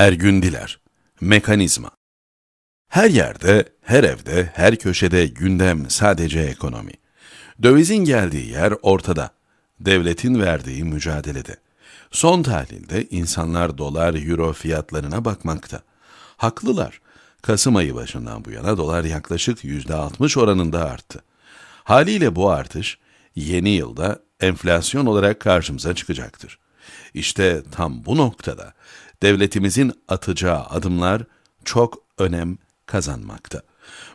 Ergün Diler Mekanizma Her yerde, her evde, her köşede gündem sadece ekonomi. Dövizin geldiği yer ortada. Devletin verdiği mücadelede. Son tahlilde insanlar dolar, euro fiyatlarına bakmakta. Haklılar. Kasım ayı başından bu yana dolar yaklaşık %60 oranında arttı. Haliyle bu artış yeni yılda enflasyon olarak karşımıza çıkacaktır. İşte tam bu noktada devletimizin atacağı adımlar çok önem kazanmakta.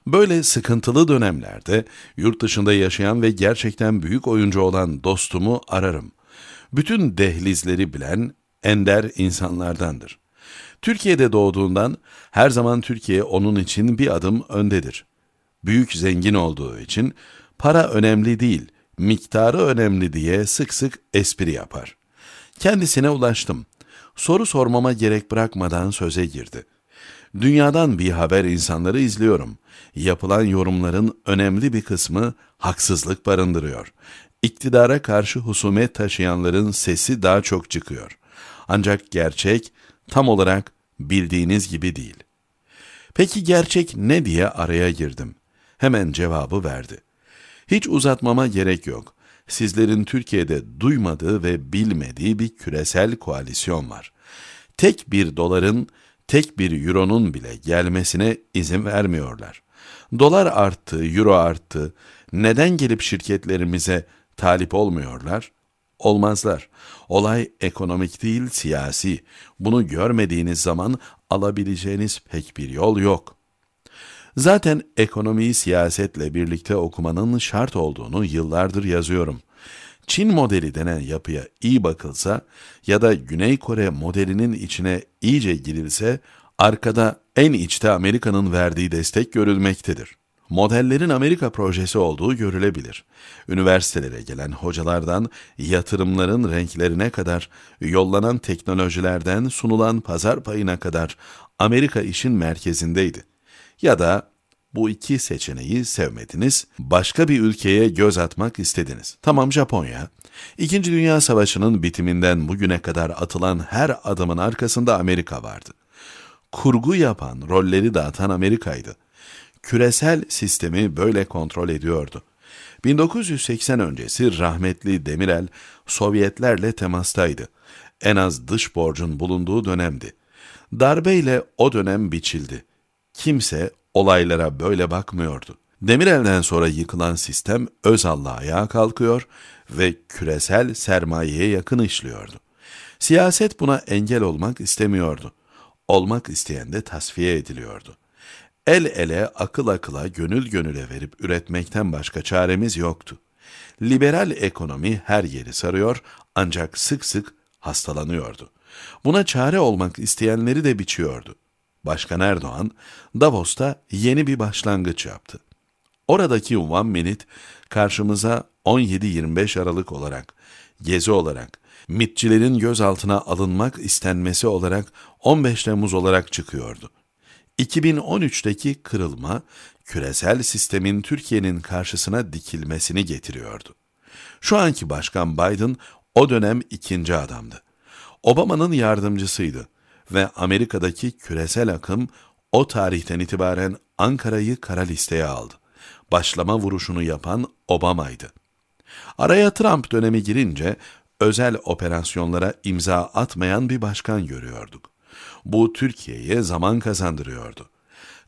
Böyle sıkıntılı dönemlerde yurt dışında yaşayan ve gerçekten büyük oyuncu olan dostumu ararım. Bütün dehlizleri bilen ender insanlardandır. Türkiye'de doğduğundan her zaman Türkiye onun için bir adım öndedir. Büyük zengin olduğu için para önemli değil, miktarı önemli diye sık sık espri yapar. Kendisine ulaştım soru sormama gerek bırakmadan söze girdi. Dünyadan bir haber insanları izliyorum. Yapılan yorumların önemli bir kısmı haksızlık barındırıyor. İktidara karşı husumet taşıyanların sesi daha çok çıkıyor. Ancak gerçek tam olarak bildiğiniz gibi değil. Peki gerçek ne diye araya girdim. Hemen cevabı verdi. Hiç uzatmama gerek yok sizlerin Türkiye'de duymadığı ve bilmediği bir küresel koalisyon var. Tek bir doların, tek bir euronun bile gelmesine izin vermiyorlar. Dolar arttı, euro arttı. Neden gelip şirketlerimize talip olmuyorlar? Olmazlar. Olay ekonomik değil, siyasi. Bunu görmediğiniz zaman alabileceğiniz pek bir yol yok. Zaten ekonomiyi siyasetle birlikte okumanın şart olduğunu yıllardır yazıyorum. Çin modeli denen yapıya iyi bakılsa ya da Güney Kore modelinin içine iyice girilse arkada en içte Amerika'nın verdiği destek görülmektedir. Modellerin Amerika projesi olduğu görülebilir. Üniversitelere gelen hocalardan yatırımların renklerine kadar, yollanan teknolojilerden sunulan pazar payına kadar Amerika işin merkezindeydi. Ya da bu iki seçeneği sevmediniz, başka bir ülkeye göz atmak istediniz. Tamam Japonya. İkinci Dünya Savaşı'nın bitiminden bugüne kadar atılan her adımın arkasında Amerika vardı. Kurgu yapan, rolleri dağıtan Amerika'ydı. Küresel sistemi böyle kontrol ediyordu. 1980 öncesi rahmetli Demirel Sovyetlerle temastaydı. En az dış borcun bulunduğu dönemdi. Darbeyle o dönem biçildi. Kimse olaylara böyle bakmıyordu. Demirel'den sonra yıkılan sistem Özal'la ayağa kalkıyor ve küresel sermayeye yakın işliyordu. Siyaset buna engel olmak istemiyordu. Olmak isteyen de tasfiye ediliyordu. El ele, akıl akıla, gönül gönüle verip üretmekten başka çaremiz yoktu. Liberal ekonomi her yeri sarıyor ancak sık sık hastalanıyordu. Buna çare olmak isteyenleri de biçiyordu. Başkan Erdoğan, Davos'ta yeni bir başlangıç yaptı. Oradaki One Minute karşımıza 17-25 Aralık olarak, gezi olarak, mitçilerin gözaltına alınmak istenmesi olarak 15 Temmuz olarak çıkıyordu. 2013'teki kırılma, küresel sistemin Türkiye'nin karşısına dikilmesini getiriyordu. Şu anki Başkan Biden o dönem ikinci adamdı. Obama'nın yardımcısıydı ve Amerika'daki küresel akım o tarihten itibaren Ankara'yı kara listeye aldı. Başlama vuruşunu yapan Obama'ydı. Araya Trump dönemi girince özel operasyonlara imza atmayan bir başkan görüyorduk. Bu Türkiye'ye zaman kazandırıyordu.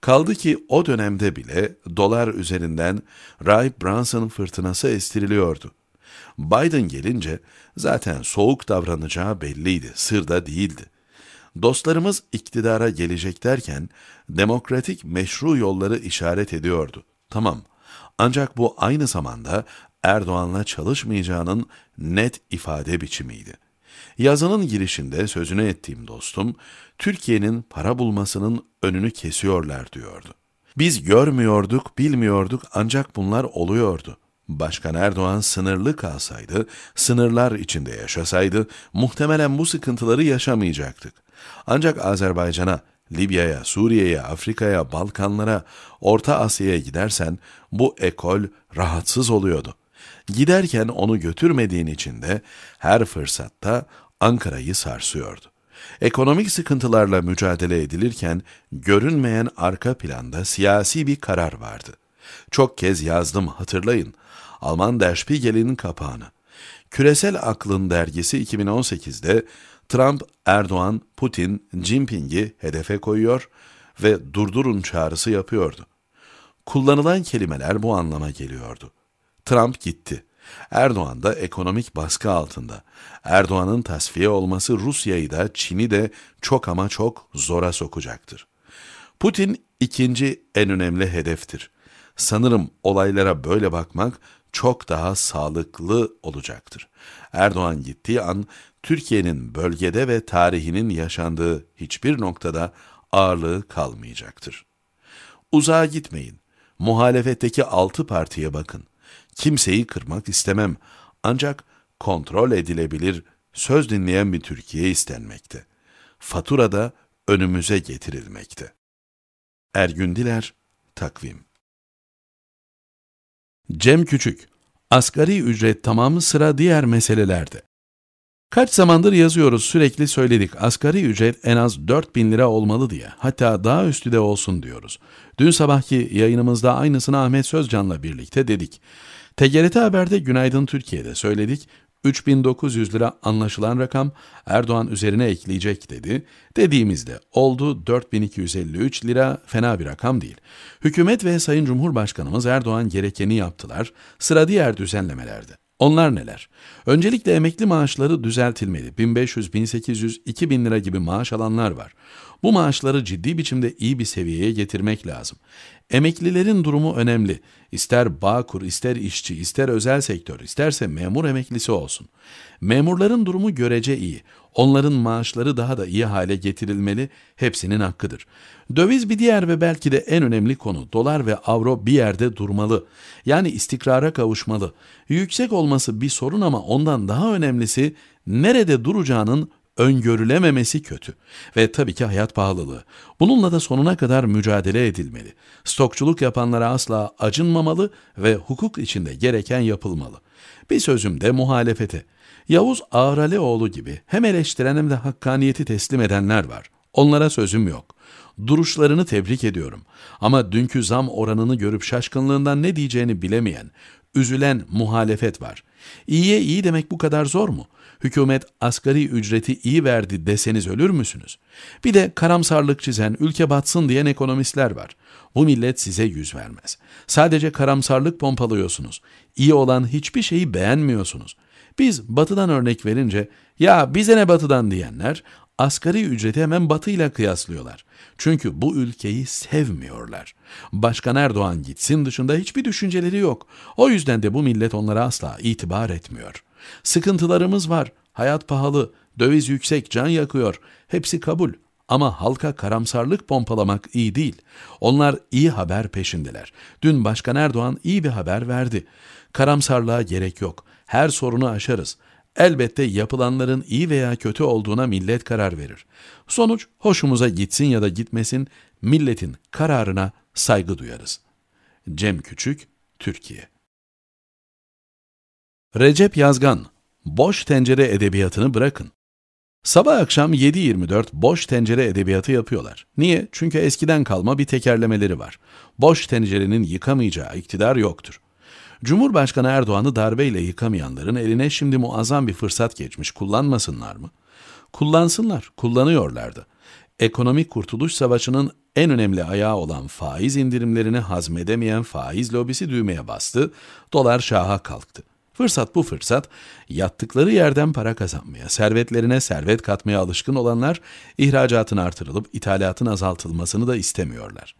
Kaldı ki o dönemde bile dolar üzerinden Ray Branson fırtınası estiriliyordu. Biden gelince zaten soğuk davranacağı belliydi, sır da değildi. Dostlarımız iktidara gelecek derken demokratik meşru yolları işaret ediyordu. Tamam. Ancak bu aynı zamanda Erdoğan'la çalışmayacağının net ifade biçimiydi. Yazının girişinde sözünü ettiğim dostum, Türkiye'nin para bulmasının önünü kesiyorlar diyordu. Biz görmüyorduk, bilmiyorduk ancak bunlar oluyordu. Başkan Erdoğan sınırlı kalsaydı, sınırlar içinde yaşasaydı muhtemelen bu sıkıntıları yaşamayacaktık. Ancak Azerbaycan'a, Libya'ya, Suriye'ye, Afrika'ya, Balkanlara, Orta Asya'ya gidersen bu ekol rahatsız oluyordu. Giderken onu götürmediğin için de her fırsatta Ankara'yı sarsıyordu. Ekonomik sıkıntılarla mücadele edilirken görünmeyen arka planda siyasi bir karar vardı. Çok kez yazdım hatırlayın. Alman Der Spiegel'in kapağını. Küresel Aklın dergisi 2018'de Trump, Erdoğan, Putin, Jinping'i hedefe koyuyor ve durdurun çağrısı yapıyordu. Kullanılan kelimeler bu anlama geliyordu. Trump gitti. Erdoğan da ekonomik baskı altında. Erdoğan'ın tasfiye olması Rusya'yı da Çin'i de çok ama çok zora sokacaktır. Putin ikinci en önemli hedeftir. Sanırım olaylara böyle bakmak çok daha sağlıklı olacaktır. Erdoğan gittiği an Türkiye'nin bölgede ve tarihinin yaşandığı hiçbir noktada ağırlığı kalmayacaktır. Uzağa gitmeyin. Muhalefetteki altı partiye bakın. Kimseyi kırmak istemem. Ancak kontrol edilebilir, söz dinleyen bir Türkiye istenmekte. Fatura da önümüze getirilmekte. Ergün Diler, Takvim Cem Küçük, asgari ücret tamamı sıra diğer meselelerde. Kaç zamandır yazıyoruz sürekli söyledik asgari ücret en az 4000 lira olmalı diye hatta daha üstü de olsun diyoruz. Dün sabahki yayınımızda aynısını Ahmet Sözcan'la birlikte dedik. TGRT Haber'de Günaydın Türkiye'de söyledik. 3900 lira anlaşılan rakam Erdoğan üzerine ekleyecek dedi. Dediğimizde oldu 4253 lira fena bir rakam değil. Hükümet ve Sayın Cumhurbaşkanımız Erdoğan gerekeni yaptılar. Sıra diğer düzenlemelerde. Onlar neler? Öncelikle emekli maaşları düzeltilmeli. 1500, 1800, 2000 lira gibi maaş alanlar var. Bu maaşları ciddi biçimde iyi bir seviyeye getirmek lazım. Emeklilerin durumu önemli. İster Bağkur, ister işçi, ister özel sektör, isterse memur emeklisi olsun. Memurların durumu görece iyi. Onların maaşları daha da iyi hale getirilmeli, hepsinin hakkıdır. Döviz bir diğer ve belki de en önemli konu. Dolar ve avro bir yerde durmalı. Yani istikrara kavuşmalı. Yüksek olması bir sorun ama ondan daha önemlisi nerede duracağının öngörülememesi kötü ve tabii ki hayat pahalılığı. Bununla da sonuna kadar mücadele edilmeli. Stokçuluk yapanlara asla acınmamalı ve hukuk içinde gereken yapılmalı. Bir sözüm de muhalefete. Yavuz Ağralioğlu gibi hem eleştiren hem de hakkaniyeti teslim edenler var. Onlara sözüm yok. Duruşlarını tebrik ediyorum. Ama dünkü zam oranını görüp şaşkınlığından ne diyeceğini bilemeyen, üzülen muhalefet var. İyiye iyi demek bu kadar zor mu? Hükümet asgari ücreti iyi verdi deseniz ölür müsünüz? Bir de karamsarlık çizen, ülke batsın diyen ekonomistler var. Bu millet size yüz vermez. Sadece karamsarlık pompalıyorsunuz. İyi olan hiçbir şeyi beğenmiyorsunuz. Biz batıdan örnek verince ya bize ne batıdan diyenler asgari ücreti hemen Batı ile kıyaslıyorlar. Çünkü bu ülkeyi sevmiyorlar. Başkan Erdoğan gitsin dışında hiçbir düşünceleri yok. O yüzden de bu millet onlara asla itibar etmiyor. Sıkıntılarımız var, hayat pahalı, döviz yüksek, can yakıyor. Hepsi kabul ama halka karamsarlık pompalamak iyi değil. Onlar iyi haber peşindeler. Dün Başkan Erdoğan iyi bir haber verdi. Karamsarlığa gerek yok. Her sorunu aşarız. Elbette yapılanların iyi veya kötü olduğuna millet karar verir. Sonuç hoşumuza gitsin ya da gitmesin milletin kararına saygı duyarız. Cem Küçük, Türkiye Recep Yazgan, Boş Tencere Edebiyatını bırakın. Sabah akşam 7.24 boş tencere edebiyatı yapıyorlar. Niye? Çünkü eskiden kalma bir tekerlemeleri var. Boş tencerenin yıkamayacağı iktidar yoktur. Cumhurbaşkanı Erdoğan'ı darbeyle yıkamayanların eline şimdi muazzam bir fırsat geçmiş kullanmasınlar mı? Kullansınlar, kullanıyorlardı. Ekonomik Kurtuluş Savaşı'nın en önemli ayağı olan faiz indirimlerini hazmedemeyen faiz lobisi düğmeye bastı, dolar şaha kalktı. Fırsat bu fırsat, yattıkları yerden para kazanmaya, servetlerine servet katmaya alışkın olanlar ihracatın artırılıp ithalatın azaltılmasını da istemiyorlar.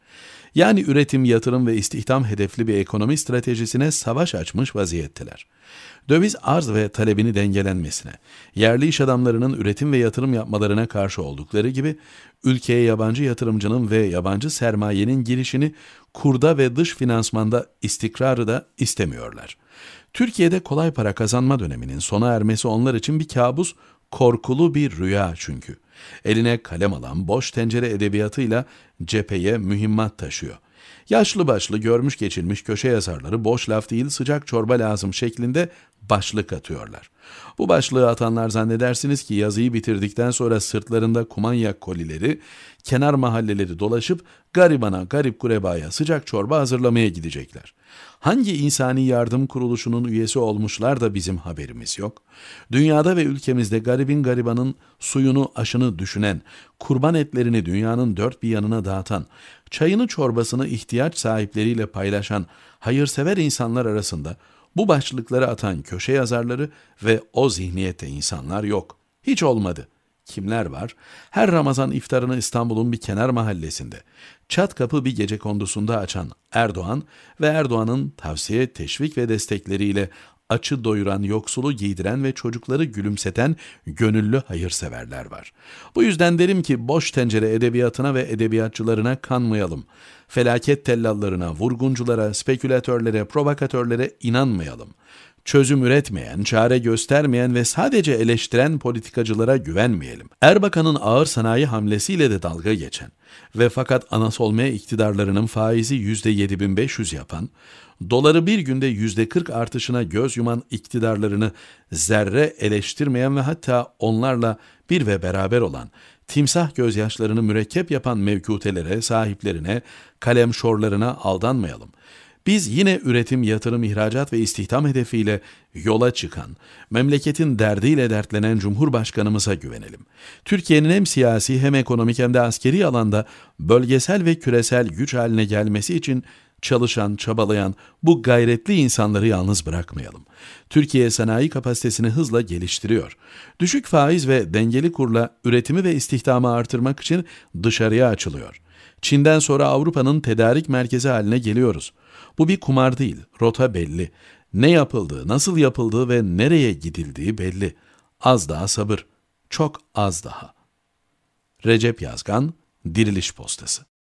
Yani üretim, yatırım ve istihdam hedefli bir ekonomi stratejisine savaş açmış vaziyetteler. Döviz arz ve talebini dengelenmesine, yerli iş adamlarının üretim ve yatırım yapmalarına karşı oldukları gibi ülkeye yabancı yatırımcının ve yabancı sermayenin girişini kurda ve dış finansmanda istikrarı da istemiyorlar.'' Türkiye'de kolay para kazanma döneminin sona ermesi onlar için bir kabus, korkulu bir rüya çünkü. Eline kalem alan boş tencere edebiyatıyla cepheye mühimmat taşıyor. Yaşlı başlı görmüş geçilmiş köşe yazarları boş laf değil sıcak çorba lazım şeklinde başlık atıyorlar. Bu başlığı atanlar zannedersiniz ki yazıyı bitirdikten sonra sırtlarında kumanyak kolileri, kenar mahalleleri dolaşıp garibana, garip kurebaya sıcak çorba hazırlamaya gidecekler. Hangi insani yardım kuruluşunun üyesi olmuşlar da bizim haberimiz yok. Dünyada ve ülkemizde garibin garibanın suyunu aşını düşünen, kurban etlerini dünyanın dört bir yanına dağıtan, çayını çorbasını ihtiyaç sahipleriyle paylaşan hayırsever insanlar arasında bu başlıkları atan köşe yazarları ve o zihniyette insanlar yok. Hiç olmadı.'' kimler var? Her Ramazan iftarını İstanbul'un bir kenar mahallesinde, çat kapı bir gece kondusunda açan Erdoğan ve Erdoğan'ın tavsiye, teşvik ve destekleriyle açı doyuran, yoksulu giydiren ve çocukları gülümseten gönüllü hayırseverler var. Bu yüzden derim ki boş tencere edebiyatına ve edebiyatçılarına kanmayalım. Felaket tellallarına, vurgunculara, spekülatörlere, provokatörlere inanmayalım çözüm üretmeyen, çare göstermeyen ve sadece eleştiren politikacılara güvenmeyelim. Erbakan'ın ağır sanayi hamlesiyle de dalga geçen ve fakat anasolmaya iktidarlarının faizi %7500 yapan, doları bir günde %40 artışına göz yuman iktidarlarını zerre eleştirmeyen ve hatta onlarla bir ve beraber olan, timsah gözyaşlarını mürekkep yapan mevkutelere, sahiplerine, kalem şorlarına aldanmayalım.'' Biz yine üretim, yatırım, ihracat ve istihdam hedefiyle yola çıkan, memleketin derdiyle dertlenen Cumhurbaşkanımıza güvenelim. Türkiye'nin hem siyasi hem ekonomik hem de askeri alanda bölgesel ve küresel güç haline gelmesi için çalışan, çabalayan bu gayretli insanları yalnız bırakmayalım. Türkiye sanayi kapasitesini hızla geliştiriyor. Düşük faiz ve dengeli kurla üretimi ve istihdamı artırmak için dışarıya açılıyor. Çin'den sonra Avrupa'nın tedarik merkezi haline geliyoruz. Bu bir kumar değil, rota belli. Ne yapıldığı, nasıl yapıldığı ve nereye gidildiği belli. Az daha sabır, çok az daha. Recep Yazgan, Diriliş Postası